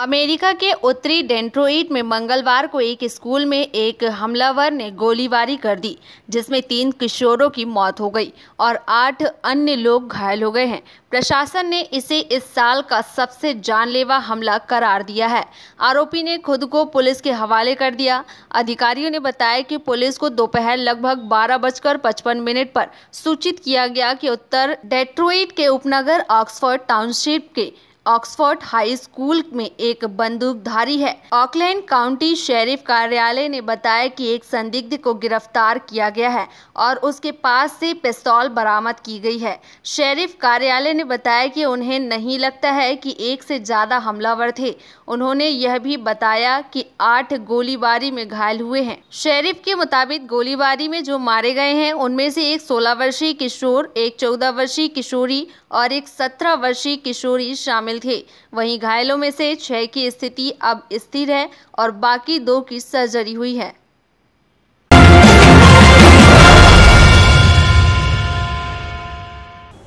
America के उत्तरी डेंट्रोइट में मंगलवार को एक स्कूल में एक हमलावर ने गोलीबारी कर दी जिसमें तीन किशोरों की मौत हो गई और आठ अन्य लोग घायल हो गए हैं प्रशासन ने इसे इस साल का सबसे जानलेवा हमला करार दिया है आरोपी ने खुद को पुलिस के हवाले कर दिया अधिकारियों ने बताया कि पुलिस को दोपहर लगभग बारह बजकर पचपन मिनट पर सूचित किया गया कि उत्तर डेट्रोइट के उपनगर ऑक्सफोर्ड टाउनशिप के ऑक्सफोर्ड हाई स्कूल में एक बंदूकधारी है ऑकलैंड काउंटी शेरिफ कार्यालय ने बताया कि एक संदिग्ध को गिरफ्तार किया गया है और उसके पास से पिस्तौल बरामद की गई है शेरिफ कार्यालय ने बताया कि उन्हें नहीं लगता है कि एक से ज़्यादा हमलावर थे उन्होंने यह भी बताया कि आठ गोलीबारी में घायल हुए हैं शेरिफ के मुताबिक गोलीबारी में जो मारे गए हैं उनमें से एक सोलह वर्षीय किशोर एक चौदह वर्षीय किशोरी और एक सत्रह वर्षीय किशोरी शामिल शामिल थे वहीं घायलों में से छह की स्थिति अब स्थिर है और बाकी दो की सर्जरी हुई है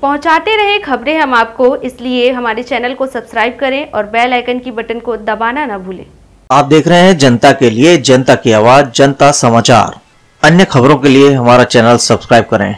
पहुंचाते रहे खबरें हम आपको इसलिए हमारे चैनल को सब्सक्राइब करें और बेल आइकन की बटन को दबाना ना भूलें आप देख रहे हैं जनता के लिए जनता की आवाज जनता समाचार अन्य खबरों के लिए हमारा चैनल सब्सक्राइब करें